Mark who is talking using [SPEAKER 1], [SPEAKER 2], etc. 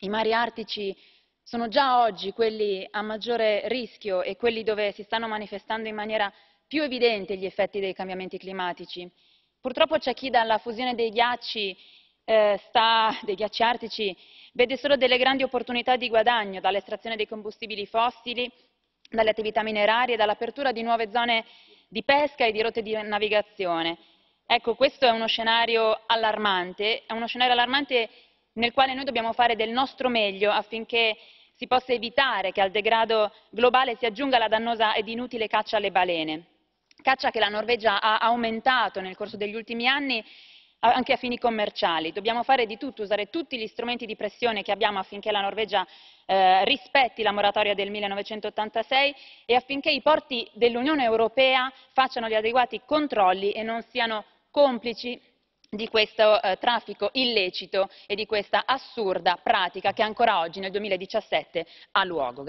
[SPEAKER 1] I mari artici sono già oggi quelli a maggiore rischio e quelli dove si stanno manifestando in maniera più evidente gli effetti dei cambiamenti climatici. Purtroppo c'è chi dalla fusione dei ghiacci, eh, sta, dei ghiacci artici vede solo delle grandi opportunità di guadagno dall'estrazione dei combustibili fossili, dalle attività minerarie, e dall'apertura di nuove zone di pesca e di rotte di navigazione. Ecco, questo è uno scenario allarmante, è uno scenario allarmante nel quale noi dobbiamo fare del nostro meglio affinché si possa evitare che al degrado globale si aggiunga la dannosa ed inutile caccia alle balene, caccia che la Norvegia ha aumentato nel corso degli ultimi anni anche a fini commerciali. Dobbiamo fare di tutto, usare tutti gli strumenti di pressione che abbiamo affinché la Norvegia eh, rispetti la moratoria del 1986 e affinché i porti dell'Unione Europea facciano gli adeguati controlli e non siano complici di questo eh, traffico illecito e di questa assurda pratica che ancora oggi nel 2017 ha luogo.